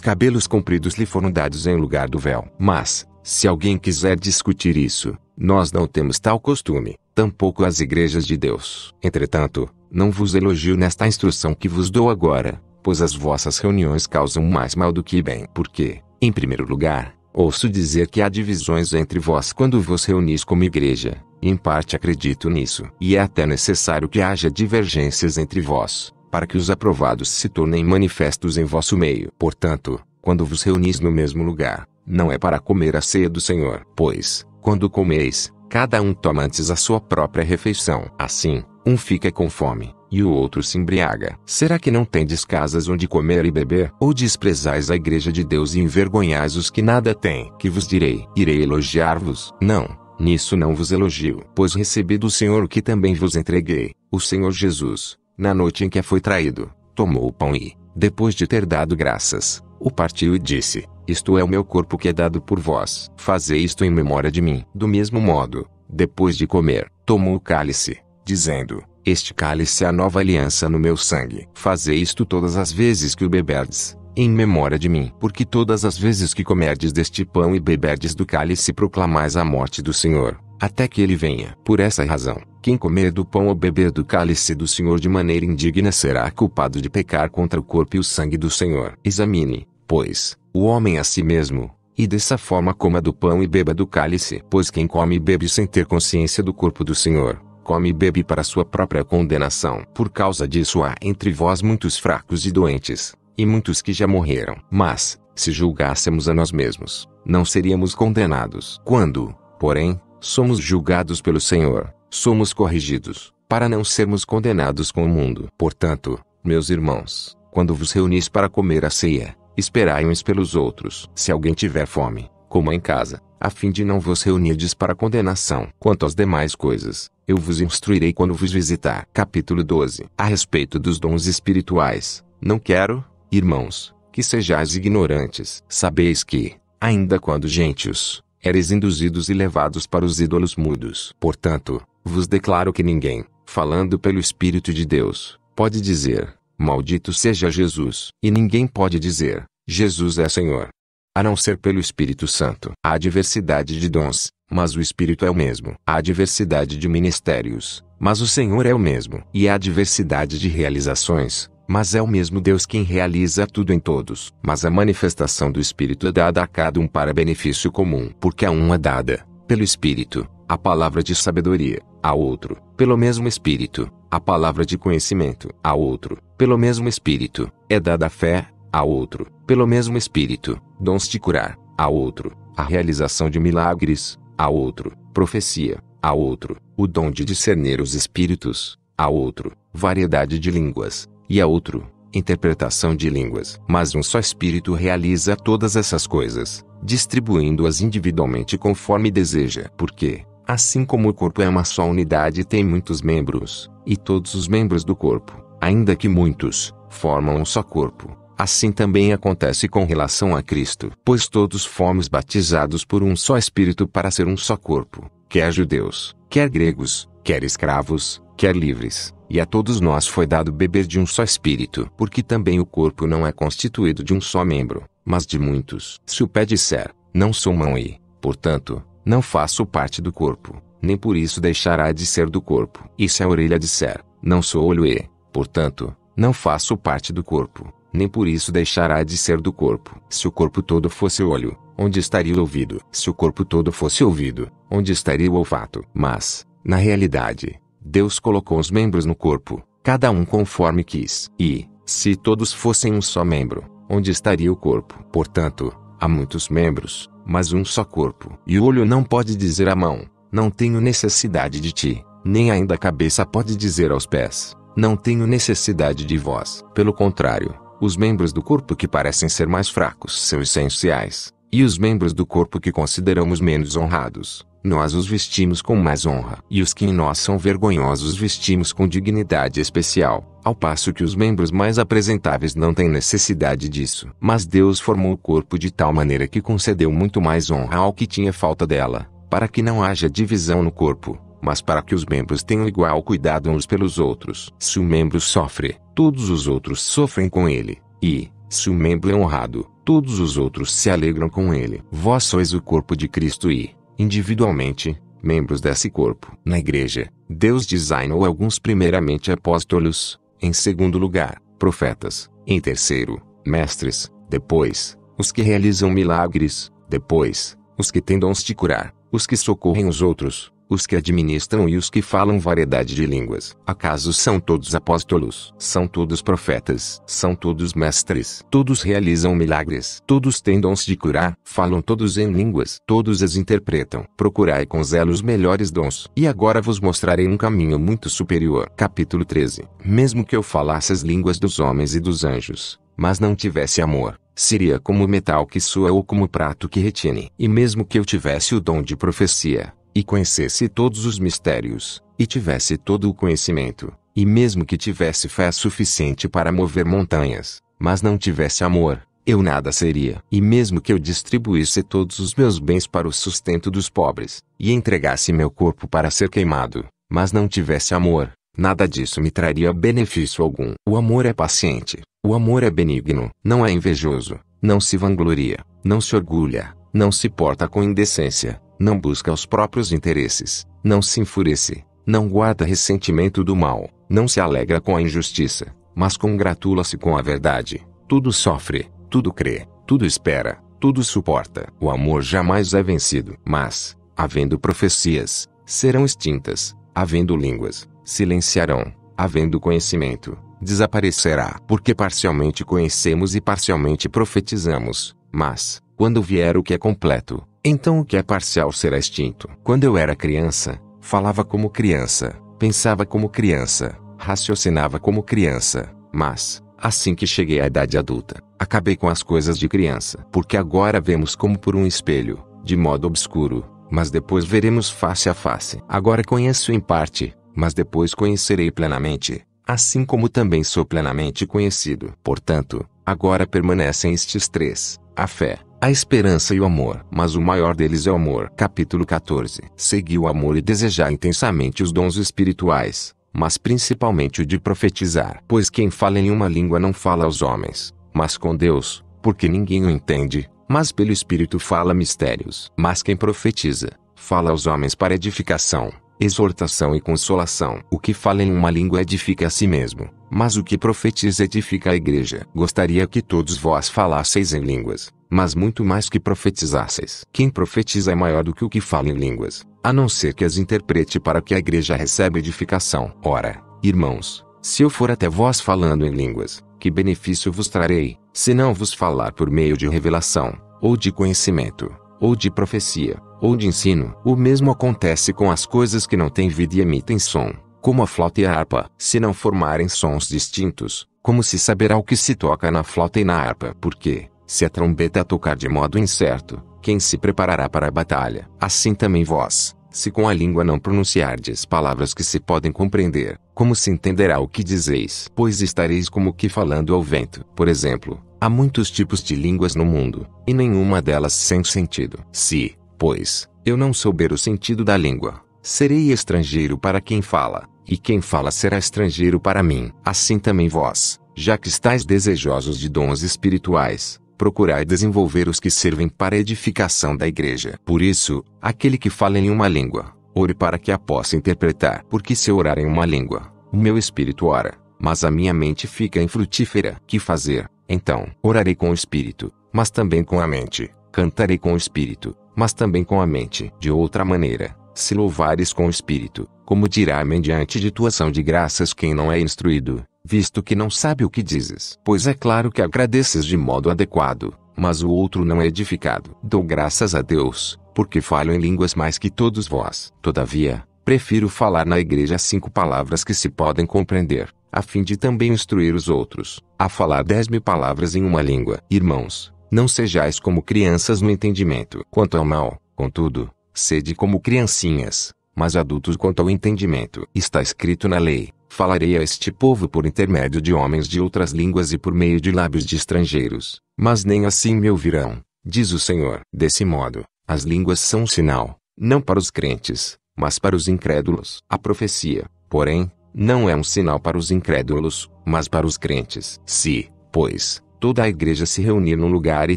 cabelos compridos lhe foram dados em lugar do véu. Mas, se alguém quiser discutir isso, nós não temos tal costume, tampouco as igrejas de Deus. Entretanto, não vos elogio nesta instrução que vos dou agora, pois as vossas reuniões causam mais mal do que bem. Porque, em primeiro lugar, ouço dizer que há divisões entre vós quando vos reunis como igreja, e em parte acredito nisso. E é até necessário que haja divergências entre vós, para que os aprovados se tornem manifestos em vosso meio. Portanto, quando vos reunis no mesmo lugar, não é para comer a ceia do Senhor, pois, quando comeis, Cada um toma antes a sua própria refeição. Assim, um fica com fome, e o outro se embriaga. Será que não tendes casas onde comer e beber? Ou desprezais a igreja de Deus e envergonhais os que nada têm? Que vos direi? Irei elogiar-vos? Não, nisso não vos elogio. Pois recebi do Senhor o que também vos entreguei. O Senhor Jesus, na noite em que foi traído, tomou o pão e, depois de ter dado graças, o partiu e disse: isto é o meu corpo que é dado por vós. Fazei isto em memória de mim. Do mesmo modo, depois de comer, tomou o cálice, dizendo: Este cálice é a nova aliança no meu sangue. Fazei isto todas as vezes que o beberdes, em memória de mim. Porque todas as vezes que comerdes deste pão e beberdes do cálice, proclamais a morte do Senhor, até que ele venha. Por essa razão, quem comer do pão ou beber do cálice do Senhor de maneira indigna será culpado de pecar contra o corpo e o sangue do Senhor. Examine, pois, o homem a si mesmo, e dessa forma coma do pão e beba do cálice. Pois quem come e bebe sem ter consciência do corpo do Senhor, come e bebe para sua própria condenação. Por causa disso há entre vós muitos fracos e doentes, e muitos que já morreram. Mas, se julgássemos a nós mesmos, não seríamos condenados. Quando, porém, somos julgados pelo Senhor, somos corrigidos, para não sermos condenados com o mundo. Portanto, meus irmãos, quando vos reunis para comer a ceia, Esperai uns pelos outros. Se alguém tiver fome, coma em casa, a fim de não vos reunirdes para condenação. Quanto às demais coisas, eu vos instruirei quando vos visitar. Capítulo 12. A respeito dos dons espirituais, não quero, irmãos, que sejais ignorantes. Sabeis que, ainda quando gentios, eres induzidos e levados para os ídolos mudos. Portanto, vos declaro que ninguém, falando pelo Espírito de Deus, pode dizer: Maldito seja Jesus. E ninguém pode dizer: Jesus é Senhor. A não ser pelo Espírito Santo. Há diversidade de dons, mas o Espírito é o mesmo. Há diversidade de ministérios, mas o Senhor é o mesmo. E há diversidade de realizações, mas é o mesmo Deus quem realiza tudo em todos. Mas a manifestação do Espírito é dada a cada um para benefício comum, porque a um é dada, pelo Espírito, a palavra de sabedoria, a outro, pelo mesmo Espírito, a palavra de conhecimento, a outro, pelo mesmo Espírito, é dada a fé, a outro, pelo mesmo Espírito, dons de curar, a outro, a realização de milagres, a outro, profecia, a outro, o dom de discernir os espíritos, a outro, variedade de línguas, e a outro, interpretação de línguas. Mas um só Espírito realiza todas essas coisas, distribuindo-as individualmente conforme deseja. Porque, assim como o corpo é uma só unidade e tem muitos membros, e todos os membros do corpo, ainda que muitos, formam um só corpo, Assim também acontece com relação a Cristo, pois todos fomos batizados por um só Espírito para ser um só corpo, quer judeus, quer gregos, quer escravos, quer livres, e a todos nós foi dado beber de um só Espírito, porque também o corpo não é constituído de um só membro, mas de muitos. Se o pé disser, não sou mão e, portanto, não faço parte do corpo, nem por isso deixará de ser do corpo. E se a orelha disser, não sou olho e, portanto, não faço parte do corpo, nem por isso deixará de ser do corpo. Se o corpo todo fosse olho, onde estaria o ouvido? Se o corpo todo fosse ouvido, onde estaria o olfato? Mas, na realidade, Deus colocou os membros no corpo, cada um conforme quis. E, se todos fossem um só membro, onde estaria o corpo? Portanto, há muitos membros, mas um só corpo. E o olho não pode dizer à mão: Não tenho necessidade de ti, nem ainda a cabeça pode dizer aos pés: Não tenho necessidade de vós. Pelo contrário, os membros do corpo que parecem ser mais fracos são essenciais, e os membros do corpo que consideramos menos honrados, nós os vestimos com mais honra, e os que em nós são vergonhosos vestimos com dignidade especial, ao passo que os membros mais apresentáveis não têm necessidade disso. Mas Deus formou o corpo de tal maneira que concedeu muito mais honra ao que tinha falta dela, para que não haja divisão no corpo mas para que os membros tenham igual cuidado uns pelos outros. Se um membro sofre, todos os outros sofrem com ele, e, se um membro é honrado, todos os outros se alegram com ele. Vós sois o corpo de Cristo e, individualmente, membros desse corpo. Na igreja, Deus designou alguns primeiramente apóstolos, em segundo lugar, profetas, em terceiro, mestres, depois, os que realizam milagres, depois, os que têm dons de curar, os que socorrem os outros, os que administram e os que falam variedade de línguas. Acaso são todos apóstolos? São todos profetas? São todos mestres? Todos realizam milagres? Todos têm dons de curar? Falam todos em línguas? Todos as interpretam? Procurai com zelo os melhores dons, e agora vos mostrarei um caminho muito superior. Capítulo 13 Mesmo que eu falasse as línguas dos homens e dos anjos, mas não tivesse amor, seria como metal que soa ou como prato que retine. E mesmo que eu tivesse o dom de profecia, e conhecesse todos os mistérios, e tivesse todo o conhecimento, e mesmo que tivesse fé suficiente para mover montanhas, mas não tivesse amor, eu nada seria. E mesmo que eu distribuísse todos os meus bens para o sustento dos pobres, e entregasse meu corpo para ser queimado, mas não tivesse amor, nada disso me traria benefício algum. O amor é paciente, o amor é benigno, não é invejoso, não se vangloria, não se orgulha, não se porta com indecência, não busca os próprios interesses, não se enfurece, não guarda ressentimento do mal, não se alegra com a injustiça, mas congratula-se com a verdade. Tudo sofre, tudo crê, tudo espera, tudo suporta. O amor jamais é vencido. Mas, havendo profecias, serão extintas, havendo línguas, silenciarão, havendo conhecimento, desaparecerá. Porque parcialmente conhecemos e parcialmente profetizamos, mas, quando vier o que é completo, então o que é parcial será extinto. Quando eu era criança, falava como criança, pensava como criança, raciocinava como criança, mas, assim que cheguei à idade adulta, acabei com as coisas de criança, porque agora vemos como por um espelho, de modo obscuro, mas depois veremos face a face. Agora conheço em parte, mas depois conhecerei plenamente, assim como também sou plenamente conhecido. Portanto, agora permanecem estes três: a fé, a esperança e o amor. Mas o maior deles é o amor. Capítulo 14. Seguir o amor e desejar intensamente os dons espirituais, mas principalmente o de profetizar. Pois quem fala em uma língua não fala aos homens, mas com Deus, porque ninguém o entende, mas pelo Espírito fala mistérios. Mas quem profetiza, fala aos homens para edificação, exortação e consolação. O que fala em uma língua edifica a si mesmo mas o que profetiza edifica a igreja. Gostaria que todos vós falasseis em línguas, mas muito mais que profetizasseis. Quem profetiza é maior do que o que fala em línguas, a não ser que as interprete para que a igreja receba edificação. Ora, irmãos, se eu for até vós falando em línguas, que benefício vos trarei, se não vos falar por meio de revelação, ou de conhecimento, ou de profecia, ou de ensino? O mesmo acontece com as coisas que não têm vida e emitem som como a flauta e a harpa. Se não formarem sons distintos, como se saberá o que se toca na flauta e na harpa? Porque, se a trombeta tocar de modo incerto, quem se preparará para a batalha? Assim também vós, se com a língua não pronunciardes palavras que se podem compreender, como se entenderá o que dizeis? Pois estareis como que falando ao vento. Por exemplo, há muitos tipos de línguas no mundo, e nenhuma delas sem sentido. Se, pois, eu não souber o sentido da língua, Serei estrangeiro para quem fala, e quem fala será estrangeiro para mim. Assim também vós, já que estáis desejosos de dons espirituais, procurai desenvolver os que servem para a edificação da igreja. Por isso, aquele que fala em uma língua, ore para que a possa interpretar. Porque se orar em uma língua, o meu espírito ora, mas a minha mente fica infrutífera. Que fazer? Então, orarei com o espírito, mas também com a mente. Cantarei com o espírito, mas também com a mente. De outra maneira, se louvares com o espírito, como dirá mediante de tua ação de graças quem não é instruído, visto que não sabe o que dizes? Pois é claro que agradeces de modo adequado, mas o outro não é edificado. Dou graças a Deus, porque falo em línguas mais que todos vós. Todavia, prefiro falar na igreja cinco palavras que se podem compreender, a fim de também instruir os outros, a falar dez mil palavras em uma língua. Irmãos, não sejais como crianças no entendimento. Quanto ao mal, contudo, Sede como criancinhas, mas adultos quanto ao entendimento. Está escrito na lei: Falarei a este povo por intermédio de homens de outras línguas e por meio de lábios de estrangeiros, mas nem assim me ouvirão, diz o Senhor. Desse modo, as línguas são um sinal, não para os crentes, mas para os incrédulos. A profecia, porém, não é um sinal para os incrédulos, mas para os crentes. Se, pois, toda a igreja se reunir num lugar e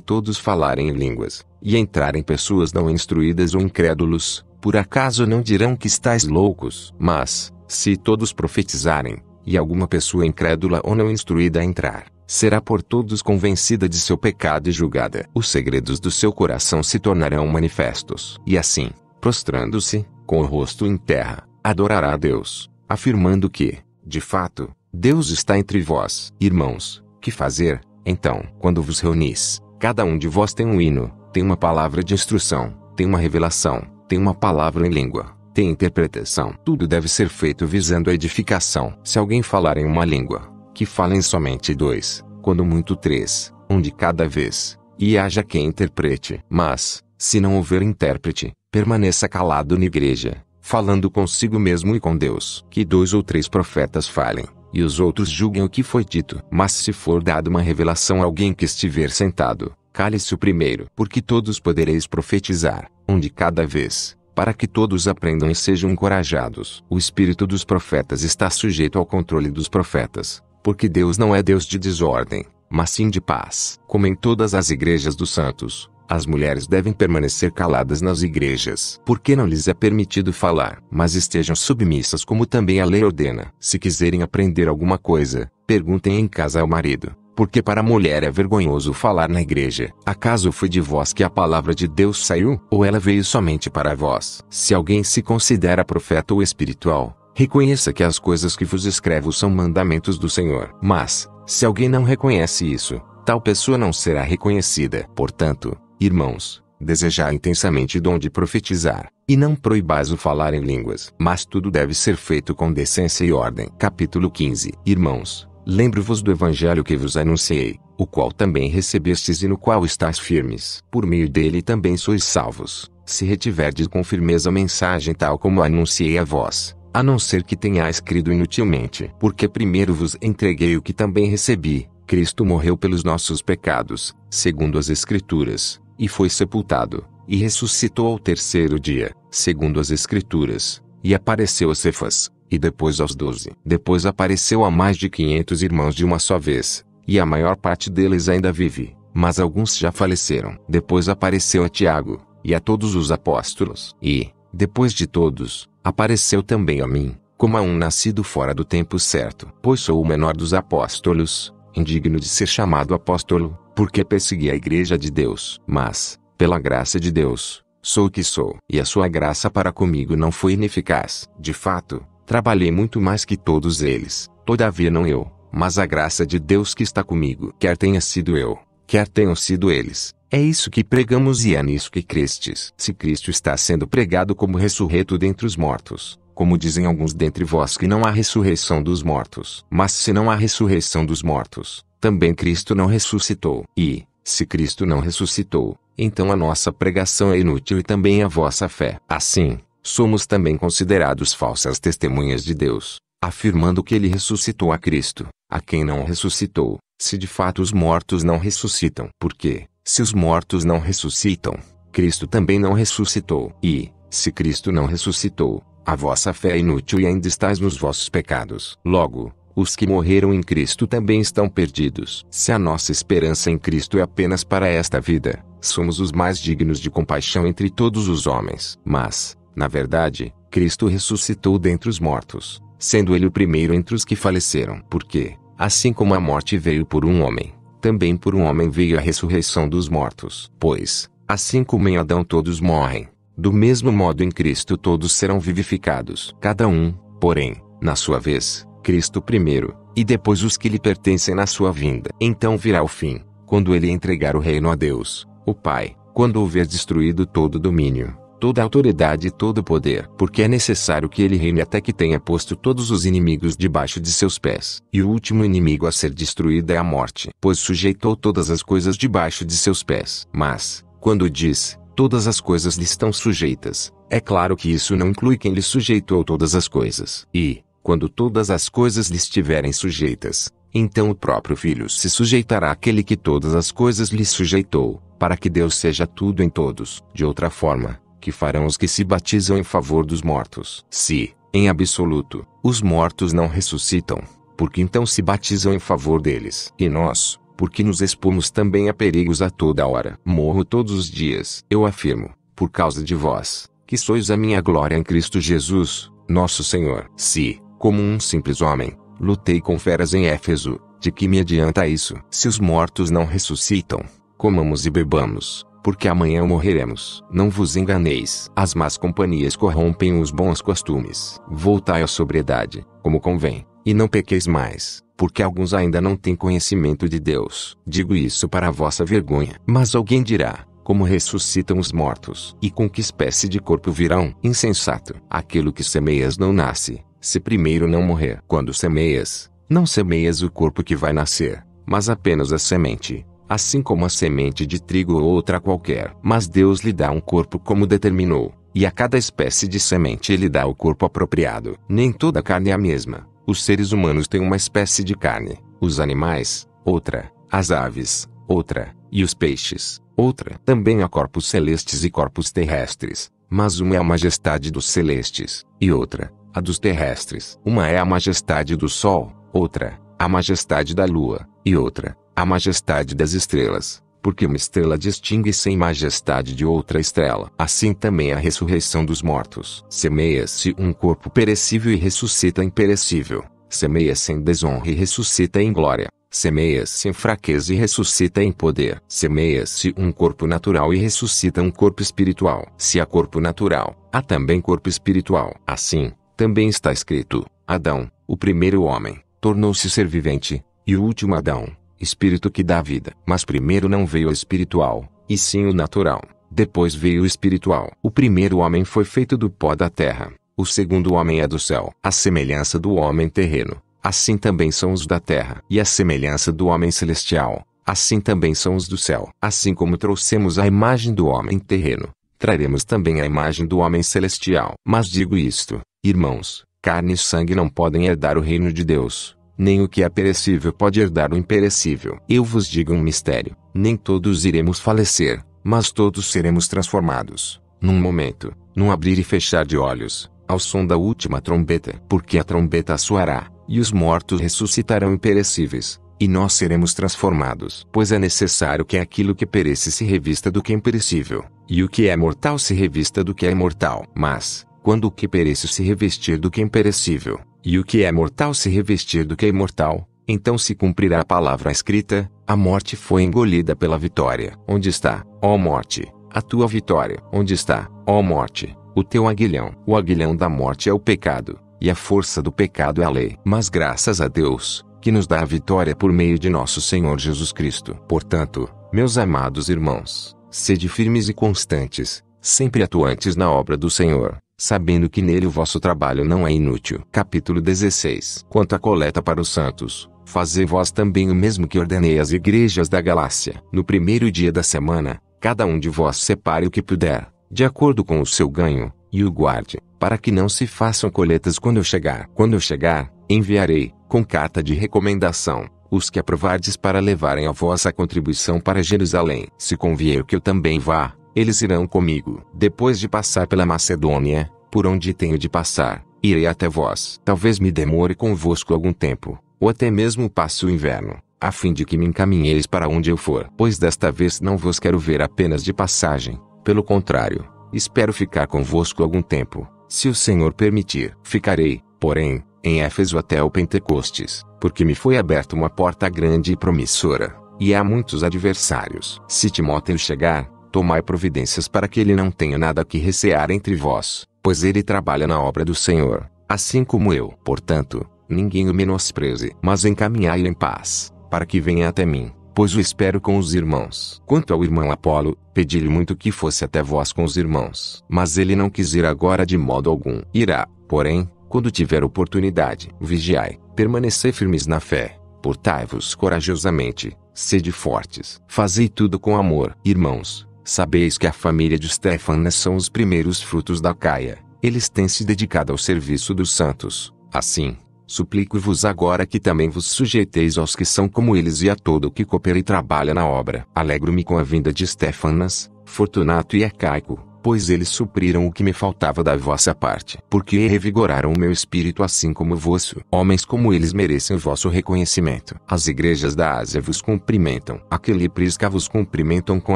todos falarem em línguas, e entrarem pessoas não instruídas ou incrédulos, por acaso não dirão que estáis loucos? Mas, se todos profetizarem, e alguma pessoa incrédula ou não instruída entrar, será por todos convencida de seu pecado e julgada. Os segredos do seu coração se tornarão manifestos. E assim, prostrando-se, com o rosto em terra, adorará a Deus, afirmando que, de fato, Deus está entre vós. Irmãos, que fazer, então, quando vos reunis? Cada um de vós tem um hino, tem uma palavra de instrução, tem uma revelação, tem uma palavra em língua, tem interpretação. Tudo deve ser feito visando a edificação. Se alguém falar em uma língua, que falem somente dois, quando muito três, um de cada vez, e haja quem interprete. Mas, se não houver intérprete, permaneça calado na igreja, falando consigo mesmo e com Deus. Que dois ou três profetas falem, e os outros julguem o que foi dito. Mas se for dada uma revelação a alguém que estiver sentado, Cale-se o primeiro, porque todos podereis profetizar, um de cada vez, para que todos aprendam e sejam encorajados. O espírito dos profetas está sujeito ao controle dos profetas, porque Deus não é Deus de desordem, mas sim de paz. Como em todas as igrejas dos santos, as mulheres devem permanecer caladas nas igrejas, porque não lhes é permitido falar, mas estejam submissas como também a lei ordena. Se quiserem aprender alguma coisa, perguntem em casa ao marido. Porque para a mulher é vergonhoso falar na igreja. Acaso foi de vós que a palavra de Deus saiu? Ou ela veio somente para vós? Se alguém se considera profeta ou espiritual, reconheça que as coisas que vos escrevo são mandamentos do Senhor. Mas, se alguém não reconhece isso, tal pessoa não será reconhecida. Portanto, irmãos, desejar intensamente dom de profetizar, e não proibais o falar em línguas, mas tudo deve ser feito com decência e ordem. Capítulo 15 Irmãos, Lembro-vos do evangelho que vos anunciei, o qual também recebestes e no qual estáis firmes. Por meio dele também sois salvos, se retiverdes com firmeza a mensagem tal como anunciei a vós, a não ser que tenhais crido inutilmente. Porque primeiro vos entreguei o que também recebi, Cristo morreu pelos nossos pecados, segundo as Escrituras, e foi sepultado, e ressuscitou ao terceiro dia, segundo as Escrituras, e apareceu a Cefas, e depois aos doze. Depois apareceu a mais de quinhentos irmãos de uma só vez, e a maior parte deles ainda vive, mas alguns já faleceram. Depois apareceu a Tiago, e a todos os apóstolos. E, depois de todos, apareceu também a mim, como a um nascido fora do tempo certo. Pois sou o menor dos apóstolos, indigno de ser chamado apóstolo, porque persegui a igreja de Deus. Mas, pela graça de Deus, sou o que sou. E a sua graça para comigo não foi ineficaz. De fato, Trabalhei muito mais que todos eles, todavia não eu, mas a graça de Deus que está comigo, quer tenha sido eu, quer tenham sido eles. É isso que pregamos e é nisso que crestes. Se Cristo está sendo pregado como ressurreto dentre os mortos, como dizem alguns dentre vós que não há ressurreição dos mortos. Mas se não há ressurreição dos mortos, também Cristo não ressuscitou. E, se Cristo não ressuscitou, então a nossa pregação é inútil e também a vossa fé. Assim, somos também considerados falsas testemunhas de Deus, afirmando que ele ressuscitou a Cristo, a quem não ressuscitou, se de fato os mortos não ressuscitam. Porque, se os mortos não ressuscitam, Cristo também não ressuscitou. E, se Cristo não ressuscitou, a vossa fé é inútil e ainda estáis nos vossos pecados. Logo, os que morreram em Cristo também estão perdidos. Se a nossa esperança em Cristo é apenas para esta vida, somos os mais dignos de compaixão entre todos os homens. Mas, na verdade, Cristo ressuscitou dentre os mortos, sendo ele o primeiro entre os que faleceram, porque, assim como a morte veio por um homem, também por um homem veio a ressurreição dos mortos. Pois, assim como em Adão todos morrem, do mesmo modo em Cristo todos serão vivificados. Cada um, porém, na sua vez, Cristo primeiro, e depois os que lhe pertencem na sua vinda. Então virá o fim, quando ele entregar o reino a Deus, o Pai, quando houver destruído todo domínio toda autoridade e todo poder, porque é necessário que ele reine até que tenha posto todos os inimigos debaixo de seus pés. E o último inimigo a ser destruído é a morte, pois sujeitou todas as coisas debaixo de seus pés. Mas, quando diz, todas as coisas lhe estão sujeitas, é claro que isso não inclui quem lhe sujeitou todas as coisas. E, quando todas as coisas lhe estiverem sujeitas, então o próprio filho se sujeitará àquele que todas as coisas lhe sujeitou, para que Deus seja tudo em todos. De outra forma, que farão os que se batizam em favor dos mortos. Se, em absoluto, os mortos não ressuscitam, porque então se batizam em favor deles. E nós, porque nos expomos também a perigos a toda hora. Morro todos os dias. Eu afirmo, por causa de vós, que sois a minha glória em Cristo Jesus, nosso Senhor. Se, como um simples homem, lutei com feras em Éfeso, de que me adianta isso? Se os mortos não ressuscitam, comamos e bebamos, porque amanhã morreremos. Não vos enganeis. As más companhias corrompem os bons costumes. Voltai à sobriedade, como convém, e não pequeis mais, porque alguns ainda não têm conhecimento de Deus. Digo isso para vossa vergonha. Mas alguém dirá: como ressuscitam os mortos? E com que espécie de corpo virão? Insensato! Aquilo que semeias não nasce, se primeiro não morrer. Quando semeias, não semeias o corpo que vai nascer, mas apenas a semente assim como a semente de trigo ou outra qualquer. Mas Deus lhe dá um corpo como determinou, e a cada espécie de semente ele dá o corpo apropriado. Nem toda carne é a mesma. Os seres humanos têm uma espécie de carne, os animais, outra, as aves, outra, e os peixes, outra. Também há corpos celestes e corpos terrestres, mas uma é a majestade dos celestes, e outra, a dos terrestres. Uma é a majestade do sol, outra, a majestade da lua, e outra, a majestade das estrelas, porque uma estrela distingue-se em majestade de outra estrela. Assim também a ressurreição dos mortos. Semeia-se um corpo perecível e ressuscita imperecível. Semeia-se em desonra e ressuscita em glória. Semeia-se em fraqueza e ressuscita em poder. Semeia-se um corpo natural e ressuscita um corpo espiritual. Se há corpo natural, há também corpo espiritual. Assim, também está escrito: Adão, o primeiro homem, tornou-se ser vivente, e o último Adão, espírito que dá vida. Mas primeiro não veio o espiritual, e sim o natural. Depois veio o espiritual. O primeiro homem foi feito do pó da terra. O segundo homem é do céu. A semelhança do homem terreno, assim também são os da terra. E a semelhança do homem celestial, assim também são os do céu. Assim como trouxemos a imagem do homem terreno, traremos também a imagem do homem celestial. Mas digo isto, irmãos: carne e sangue não podem herdar o reino de Deus nem o que é perecível pode herdar o imperecível. Eu vos digo um mistério: nem todos iremos falecer, mas todos seremos transformados, num momento, num abrir e fechar de olhos, ao som da última trombeta, porque a trombeta soará, e os mortos ressuscitarão imperecíveis, e nós seremos transformados. Pois é necessário que aquilo que perece se revista do que é imperecível, e o que é mortal se revista do que é imortal. Mas, quando o que perece se revestir do que é imperecível, e o que é mortal se revestir do que é imortal, então se cumprirá a palavra escrita: a morte foi engolida pela vitória. Onde está, ó morte, a tua vitória? Onde está, ó morte, o teu aguilhão? O aguilhão da morte é o pecado, e a força do pecado é a lei. Mas graças a Deus, que nos dá a vitória por meio de nosso Senhor Jesus Cristo. Portanto, meus amados irmãos, sede firmes e constantes, sempre atuantes na obra do Senhor sabendo que nele o vosso trabalho não é inútil. Capítulo 16 Quanto à coleta para os santos, fazei vós também o mesmo que ordenei às igrejas da Galácia. No primeiro dia da semana, cada um de vós separe o que puder, de acordo com o seu ganho, e o guarde, para que não se façam coletas quando eu chegar. Quando eu chegar, enviarei, com carta de recomendação, os que aprovardes para levarem a vossa contribuição para Jerusalém. Se convier que eu também vá, eles irão comigo. Depois de passar pela Macedônia, por onde tenho de passar, irei até vós. Talvez me demore convosco algum tempo, ou até mesmo passe o inverno, a fim de que me encaminheis para onde eu for. Pois desta vez não vos quero ver apenas de passagem, pelo contrário, espero ficar convosco algum tempo, se o Senhor permitir. Ficarei, porém, em Éfeso até o Pentecostes, porque me foi aberta uma porta grande e promissora, e há muitos adversários. Se Timóteo chegar, Tomai providências para que ele não tenha nada que recear entre vós, pois ele trabalha na obra do Senhor, assim como eu. Portanto, ninguém o menospreze, mas encaminhai-o em paz, para que venha até mim, pois o espero com os irmãos. Quanto ao irmão Apolo, pedi-lhe muito que fosse até vós com os irmãos, mas ele não quis ir agora de modo algum. Irá, porém, quando tiver oportunidade. Vigiai, permanecei firmes na fé, portai-vos corajosamente, sede fortes, fazei tudo com amor, irmãos. Sabeis que a família de Stefanas são os primeiros frutos da Caia. Eles têm se dedicado ao serviço dos santos. Assim, suplico-vos agora que também vos sujeiteis aos que são como eles e a todo o que coopera e trabalha na obra. Alegro-me com a vinda de Stefanas, Fortunato e Arcaico pois eles supriram o que me faltava da vossa parte, porque revigoraram o meu espírito assim como o vosso. Homens como eles merecem o vosso reconhecimento. As igrejas da Ásia vos cumprimentam. Aquele prisca vos cumprimentam com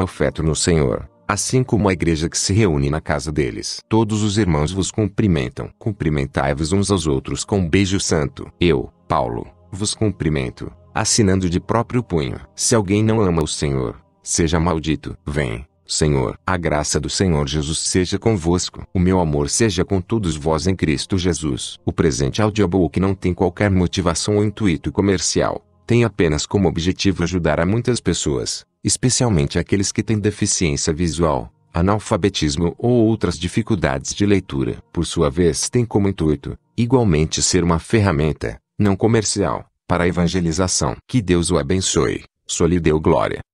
afeto no Senhor assim como a igreja que se reúne na casa deles. Todos os irmãos vos cumprimentam. Cumprimentai-vos uns aos outros com um beijo santo. Eu, Paulo, vos cumprimento, assinando de próprio punho. Se alguém não ama o Senhor, seja maldito. Vem. Senhor. A graça do Senhor Jesus seja convosco. O meu amor seja com todos vós em Cristo Jesus. O presente audiobook não tem qualquer motivação ou intuito comercial. Tem apenas como objetivo ajudar a muitas pessoas, especialmente aqueles que têm deficiência visual, analfabetismo ou outras dificuldades de leitura. Por sua vez, tem como intuito, igualmente, ser uma ferramenta, não comercial, para a evangelização. Que Deus o abençoe. Só lhe deu glória.